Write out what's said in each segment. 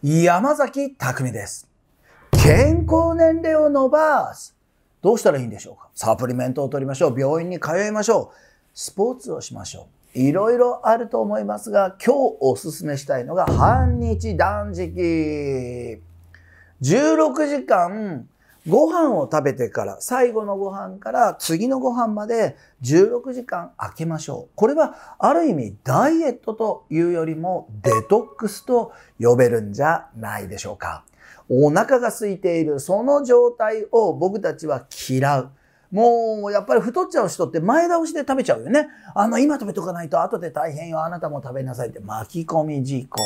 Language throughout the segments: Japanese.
山崎匠です。健康年齢を伸ばす。どうしたらいいんでしょうかサプリメントを取りましょう。病院に通いましょう。スポーツをしましょう。いろいろあると思いますが、今日おすすめしたいのが半日断食。16時間ご飯を食べてから、最後のご飯から次のご飯まで16時間空けましょう。これはある意味ダイエットというよりもデトックスと呼べるんじゃないでしょうか。お腹が空いている、その状態を僕たちは嫌う。もう、やっぱり太っちゃう人って前倒しで食べちゃうよね。あの、今食べとかないと後で大変よ。あなたも食べなさいって巻き込み事故。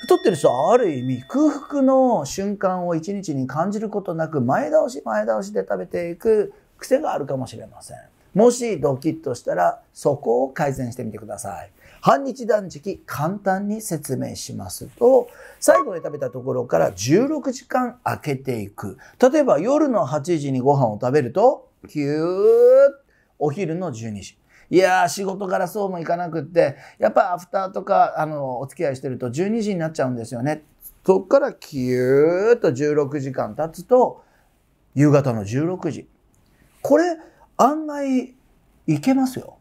太ってる人はある意味空腹の瞬間を一日に感じることなく前倒し前倒しで食べていく癖があるかもしれません。もしドキッとしたらそこを改善してみてください。半日断食簡単に説明しますと最後に食べたところから16時間空けていく。例えば夜の8時にご飯を食べるとキューお昼の12時。いやー、仕事からそうもいかなくって、やっぱアフターとか、あの、お付き合いしてると12時になっちゃうんですよね。そっからキューッと16時間経つと、夕方の16時。これ、案外、いけますよ。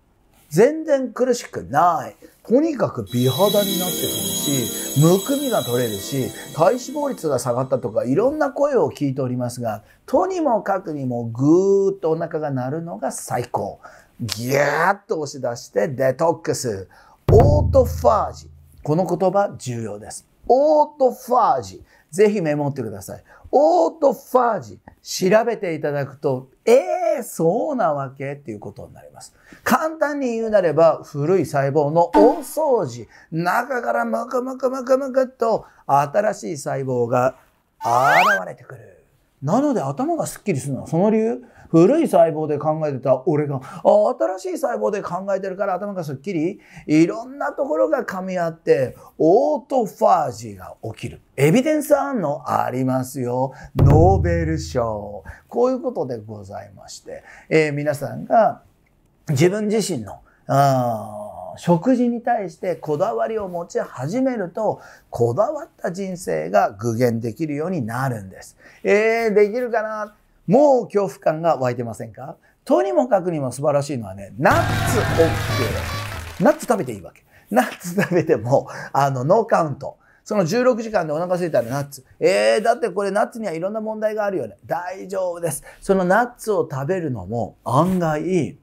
全然苦しくない。とにかく美肌になってくるし、むくみが取れるし、体脂肪率が下がったとか、いろんな声を聞いておりますが、とにもかくにもぐーっとお腹が鳴るのが最高。ギャーッと押し出してデトックス。オートファージ。この言葉重要です。オートファージ。ぜひメモってください。オートファージ。調べていただくと、ええー、そうなわけっていうことになります。簡単に言うなれば、古い細胞の大掃除。中からムクムクムクムクっと新しい細胞が現れてくる。なので頭がスッキリするのはその理由古い細胞で考えてた俺が、新しい細胞で考えてるから頭がすっきり、いろんなところが噛み合って、オートファージが起きる。エビデンスあんのありますよ。ノーベル賞。こういうことでございまして、えー、皆さんが自分自身の、食事に対してこだわりを持ち始めると、こだわった人生が具現できるようになるんです。えー、できるかなもう恐怖感が湧いてませんかとにもかくにも素晴らしいのはね、ナッツ OK。ナッツ食べていいわけ。ナッツ食べても、あの、ノーカウント。その16時間でお腹空いたらナッツ。えー、だってこれナッツにはいろんな問題があるよね。大丈夫です。そのナッツを食べるのも案外、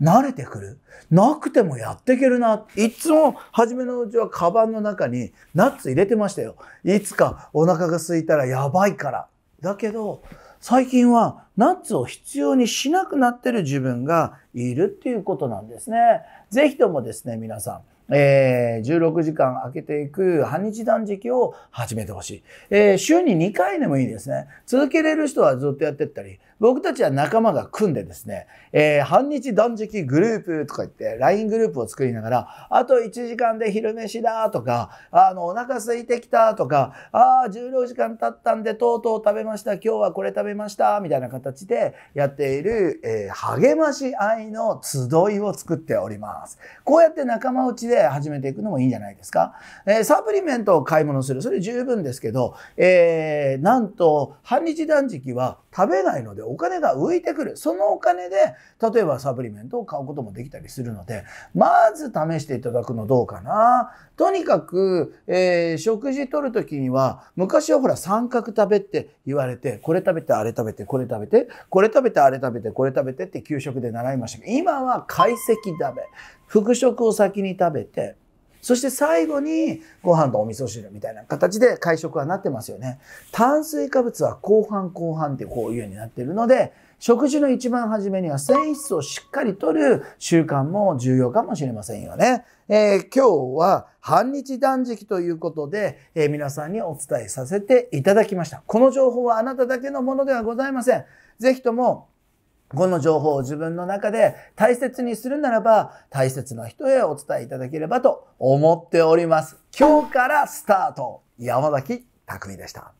慣れてくる。なくてもやっていけるな。いつも初めのうちはカバンの中にナッツ入れてましたよ。いつかお腹が空いたらやばいから。だけど、最近はナッツを必要にしなくなってる自分がいるっていうことなんですね。ぜひともですね、皆さん、えー、16時間空けていく半日断食を始めてほしい、えー、週に2回でもいいですね。続けれる人はずっとやってったり、僕たちは仲間が組んでですね、えー、半日断食グループとか言って、LINE グループを作りながら、あと1時間で昼飯だとか、あの、お腹空いてきたとか、ああ、16時間経ったんでとうとう食べました、今日はこれ食べました、みたいな形でやっている、えー、励まし合いの集いを作っております。こうやって仲間内でで始めていくのもいいんじゃないですか。えー、サプリメントを買い物する。それ十分ですけど、えー、なんと、半日断食は食べないのでお金が浮いてくる。そのお金で、例えばサプリメントを買うこともできたりするので、まず試していただくのどうかな。とにかく、えー、食事とるときには、昔はほら三角食べって言われて、これ食べて、あれ食べて、これ食べて、これ食べて、あれ食べて、これ食べてって給食で習いましたけど、今は解析食べ。復食を先に食べて、そして最後にご飯とお味噌汁みたいな形で会食はなってますよね。炭水化物は後半後半ってこういうようになっているので、食事の一番初めには繊維質をしっかりとる習慣も重要かもしれませんよね。えー、今日は半日断食ということで、えー、皆さんにお伝えさせていただきました。この情報はあなただけのものではございません。ぜひともこの情報を自分の中で大切にするならば、大切な人へお伝えいただければと思っております。今日からスタート山崎匠でした。